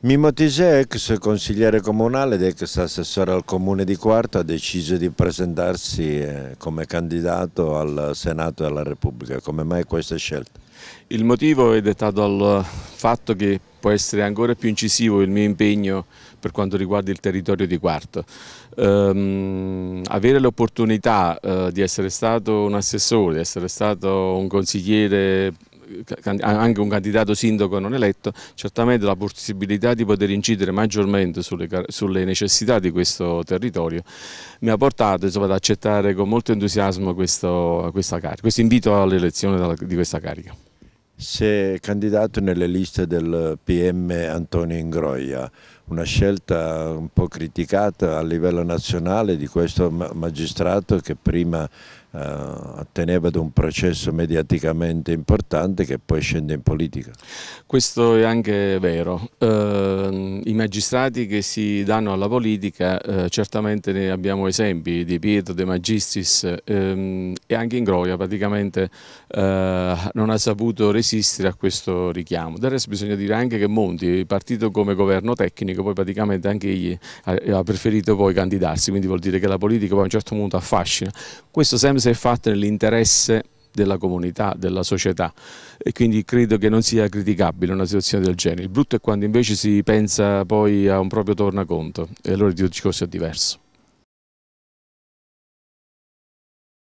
Mimmo Tisè, ex consigliere comunale ed ex assessore al comune di Quarto, ha deciso di presentarsi eh, come candidato al Senato della Repubblica. Come mai questa scelta? Il motivo è dettato dal fatto che può essere ancora più incisivo il mio impegno per quanto riguarda il territorio di Quarto. Um, avere l'opportunità uh, di essere stato un assessore, di essere stato un consigliere anche un candidato sindaco non eletto, certamente la possibilità di poter incidere maggiormente sulle, sulle necessità di questo territorio mi ha portato insomma, ad accettare con molto entusiasmo questo, carica, questo invito all'elezione di questa carica. Se candidato nelle liste del PM Antonio Ingroia, una scelta un po' criticata a livello nazionale di questo magistrato che prima eh, teneva ad un processo mediaticamente importante che poi scende in politica. Questo è anche vero. Eh, I magistrati che si danno alla politica, eh, certamente ne abbiamo esempi di Pietro, De Magistris ehm, e anche in Groia praticamente eh, non ha saputo resistere a questo richiamo. Del resto bisogna dire anche che Monti, partito come governo tecnico, poi praticamente anche egli ha, ha preferito poi candidarsi, quindi vuol dire che la politica poi a un certo punto affascina. Questo sempre sempre si è fatta nell'interesse della comunità, della società e quindi credo che non sia criticabile una situazione del genere. Il brutto è quando invece si pensa poi a un proprio tornaconto e allora il discorso è diverso.